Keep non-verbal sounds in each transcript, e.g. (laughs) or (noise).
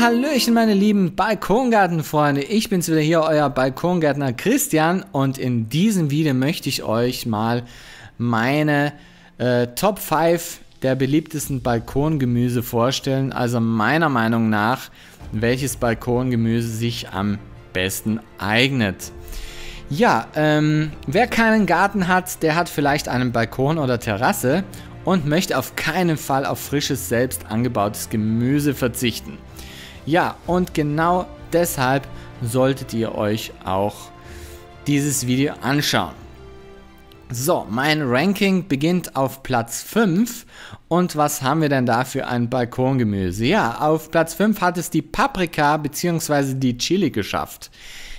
hallöchen meine lieben Balkongartenfreunde. Ich bin's wieder hier, euer Balkongärtner Christian und in diesem Video möchte ich euch mal meine äh, Top 5 der beliebtesten Balkongemüse vorstellen. Also meiner Meinung nach, welches Balkongemüse sich am besten eignet. Ja, ähm, wer keinen Garten hat, der hat vielleicht einen Balkon oder Terrasse und möchte auf keinen Fall auf frisches, selbst angebautes Gemüse verzichten. Ja, und genau deshalb solltet ihr euch auch dieses Video anschauen. So, mein Ranking beginnt auf Platz 5. Und was haben wir denn da für ein Balkongemüse? Ja, auf Platz 5 hat es die Paprika bzw. die Chili geschafft.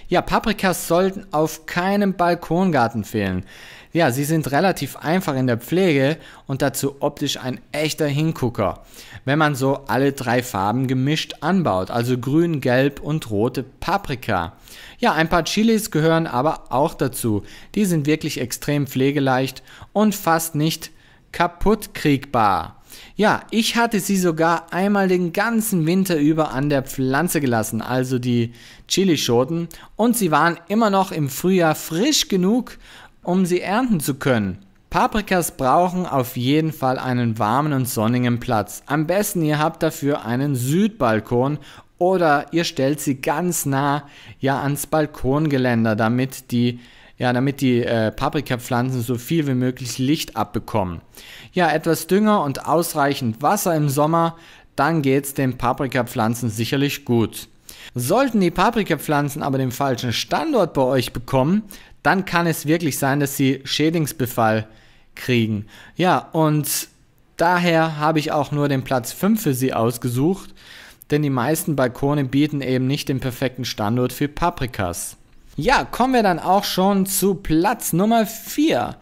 Ja, Paprikas sollten auf keinem Balkongarten fehlen. Ja, sie sind relativ einfach in der Pflege und dazu optisch ein echter Hingucker, wenn man so alle drei Farben gemischt anbaut, also grün, gelb und rote Paprika. Ja, ein paar Chilis gehören aber auch dazu. Die sind wirklich extrem pflegeleicht und fast nicht kaputt kriegbar. Ja, ich hatte sie sogar einmal den ganzen Winter über an der Pflanze gelassen, also die Chilischoten, und sie waren immer noch im Frühjahr frisch genug, um sie ernten zu können. Paprikas brauchen auf jeden Fall einen warmen und sonnigen Platz. Am besten ihr habt dafür einen Südbalkon oder ihr stellt sie ganz nah ja ans Balkongeländer, damit die ja, damit die äh, Paprikapflanzen so viel wie möglich Licht abbekommen. Ja, etwas Dünger und ausreichend Wasser im Sommer, dann geht's den Paprikapflanzen sicherlich gut. Sollten die Paprikapflanzen aber den falschen Standort bei euch bekommen, dann kann es wirklich sein, dass sie Schädlingsbefall kriegen. Ja, und daher habe ich auch nur den Platz 5 für sie ausgesucht, denn die meisten Balkone bieten eben nicht den perfekten Standort für Paprikas. Ja, kommen wir dann auch schon zu Platz Nummer 4.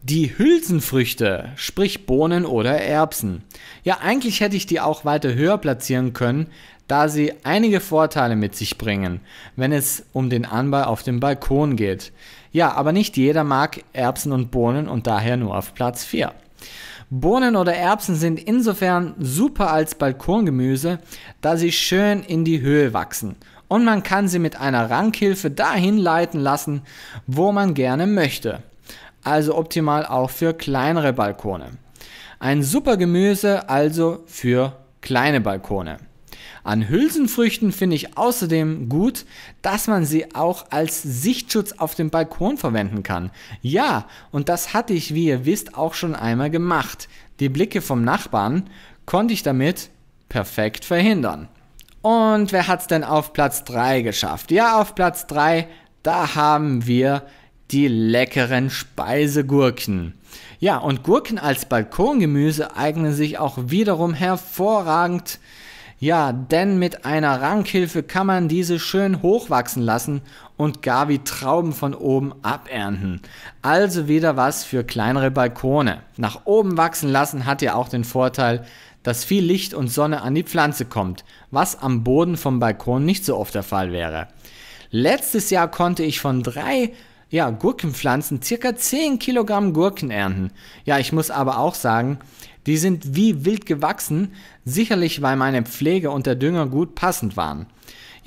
Die Hülsenfrüchte, sprich Bohnen oder Erbsen. Ja, eigentlich hätte ich die auch weiter höher platzieren können, da sie einige Vorteile mit sich bringen, wenn es um den Anbau auf dem Balkon geht. Ja, aber nicht jeder mag Erbsen und Bohnen und daher nur auf Platz 4. Bohnen oder Erbsen sind insofern super als Balkongemüse, da sie schön in die Höhe wachsen und man kann sie mit einer Ranghilfe dahin leiten lassen, wo man gerne möchte. Also optimal auch für kleinere Balkone. Ein super Gemüse also für kleine Balkone. An Hülsenfrüchten finde ich außerdem gut, dass man sie auch als Sichtschutz auf dem Balkon verwenden kann. Ja, und das hatte ich, wie ihr wisst, auch schon einmal gemacht. Die Blicke vom Nachbarn konnte ich damit perfekt verhindern. Und wer hat es denn auf Platz 3 geschafft? Ja, auf Platz 3, da haben wir die leckeren Speisegurken. Ja, und Gurken als Balkongemüse eignen sich auch wiederum hervorragend. Ja, denn mit einer Rankhilfe kann man diese schön hochwachsen lassen und gar wie Trauben von oben abernten. Also wieder was für kleinere Balkone. Nach oben wachsen lassen hat ja auch den Vorteil, dass viel Licht und Sonne an die Pflanze kommt, was am Boden vom Balkon nicht so oft der Fall wäre. Letztes Jahr konnte ich von drei ja, Gurkenpflanzen circa 10 Kilogramm Gurken ernten. Ja, ich muss aber auch sagen, die sind wie wild gewachsen, sicherlich weil meine Pflege und der Dünger gut passend waren.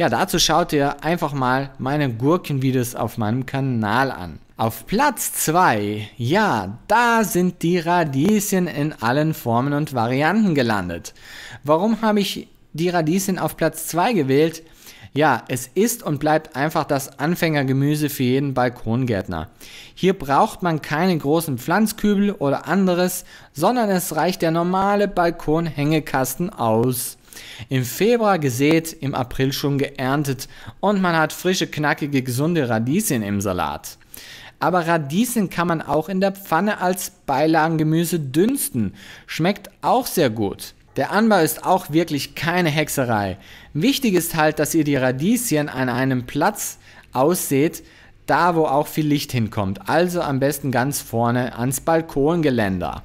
Ja, dazu schaut ihr einfach mal meine Gurkenvideos auf meinem Kanal an. Auf Platz 2, ja, da sind die Radieschen in allen Formen und Varianten gelandet. Warum habe ich die Radieschen auf Platz 2 gewählt? Ja, es ist und bleibt einfach das Anfängergemüse für jeden Balkongärtner. Hier braucht man keine großen Pflanzkübel oder anderes, sondern es reicht der normale Balkonhängekasten aus. Im Februar gesät, im April schon geerntet und man hat frische, knackige, gesunde Radieschen im Salat. Aber Radieschen kann man auch in der Pfanne als Beilagengemüse dünsten. Schmeckt auch sehr gut. Der Anbau ist auch wirklich keine Hexerei. Wichtig ist halt, dass ihr die Radieschen an einem Platz aussät, da wo auch viel Licht hinkommt. Also am besten ganz vorne ans Balkongeländer.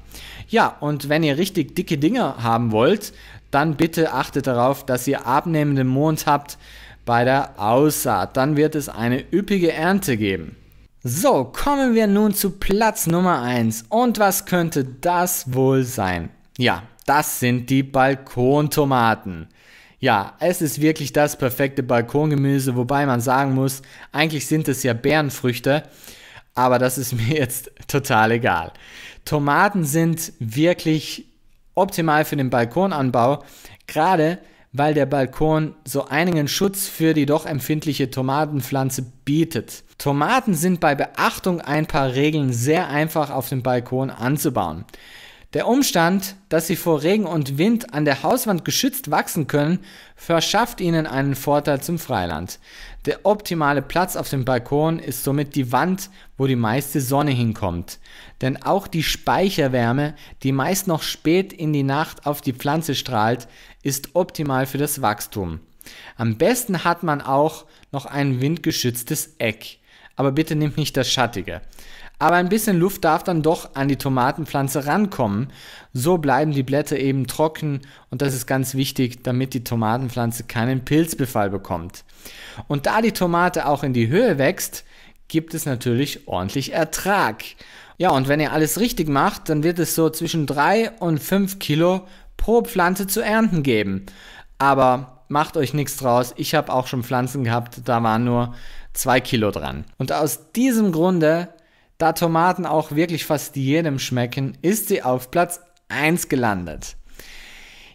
Ja, und wenn ihr richtig dicke Dinger haben wollt, dann bitte achtet darauf, dass ihr abnehmenden Mond habt bei der Aussaat. Dann wird es eine üppige Ernte geben. So, kommen wir nun zu Platz Nummer 1. Und was könnte das wohl sein? Ja, das sind die Balkontomaten. Ja, es ist wirklich das perfekte Balkongemüse, wobei man sagen muss, eigentlich sind es ja Bärenfrüchte, aber das ist (laughs) mir jetzt total egal. Tomaten sind wirklich optimal für den Balkonanbau, gerade weil der Balkon so einigen Schutz für die doch empfindliche Tomatenpflanze bietet. Tomaten sind bei Beachtung ein paar Regeln sehr einfach auf dem Balkon anzubauen. Der Umstand, dass sie vor Regen und Wind an der Hauswand geschützt wachsen können, verschafft ihnen einen Vorteil zum Freiland. Der optimale Platz auf dem Balkon ist somit die Wand, wo die meiste Sonne hinkommt. Denn auch die Speicherwärme, die meist noch spät in die Nacht auf die Pflanze strahlt, ist optimal für das Wachstum. Am besten hat man auch noch ein windgeschütztes Eck. Aber bitte nimmt nicht das Schattige. Aber ein bisschen Luft darf dann doch an die Tomatenpflanze rankommen. So bleiben die Blätter eben trocken und das ist ganz wichtig, damit die Tomatenpflanze keinen Pilzbefall bekommt. Und da die Tomate auch in die Höhe wächst, gibt es natürlich ordentlich Ertrag. Ja, und wenn ihr alles richtig macht, dann wird es so zwischen 3 und 5 Kilo pro Pflanze zu ernten geben. Aber macht euch nichts draus. Ich habe auch schon Pflanzen gehabt, da waren nur 2 Kilo dran. Und aus diesem Grunde da Tomaten auch wirklich fast jedem schmecken, ist sie auf Platz 1 gelandet.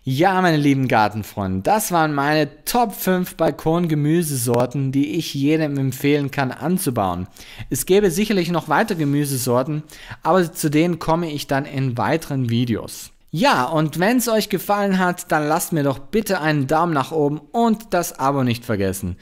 Ja, meine lieben Gartenfreunde, das waren meine Top 5 Balkon-Gemüsesorten, die ich jedem empfehlen kann anzubauen. Es gäbe sicherlich noch weitere Gemüsesorten, aber zu denen komme ich dann in weiteren Videos. Ja, und wenn es euch gefallen hat, dann lasst mir doch bitte einen Daumen nach oben und das Abo nicht vergessen.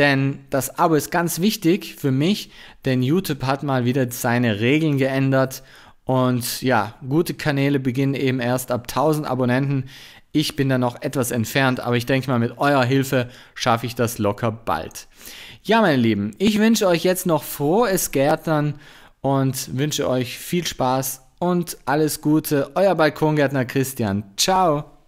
Denn das Abo ist ganz wichtig für mich, denn YouTube hat mal wieder seine Regeln geändert. Und ja, gute Kanäle beginnen eben erst ab 1000 Abonnenten. Ich bin da noch etwas entfernt, aber ich denke mal, mit eurer Hilfe schaffe ich das locker bald. Ja, meine Lieben, ich wünsche euch jetzt noch frohes Gärtnern und wünsche euch viel Spaß und alles Gute. Euer Balkongärtner Christian. Ciao.